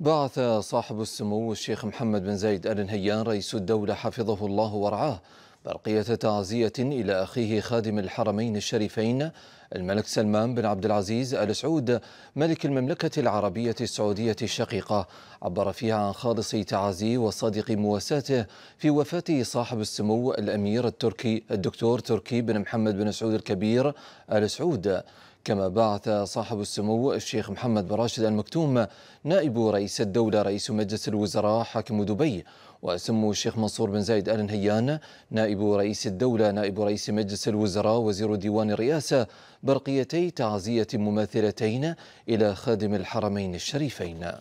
بعث صاحب السمو الشيخ محمد بن زايد آل نهيان رئيس الدولة حفظه الله ورعاه برقية تعزية إلى أخيه خادم الحرمين الشريفين الملك سلمان بن عبد العزيز آل سعود ملك المملكة العربية السعودية الشقيقة عبر فيها عن خالص تعازيه وصادق مواساته في وفاة صاحب السمو الأمير التركي الدكتور تركي بن محمد بن سعود الكبير آل سعود كما بعث صاحب السمو الشيخ محمد بن راشد المكتوم نائب رئيس الدولة رئيس مجلس الوزراء حاكم دبي وسمو الشيخ منصور بن زايد آل نهيان نائب رئيس الدولة نائب رئيس مجلس الوزراء وزير ديوان الرئاسة برقيتي تعزية مماثلتين إلى خادم الحرمين الشريفين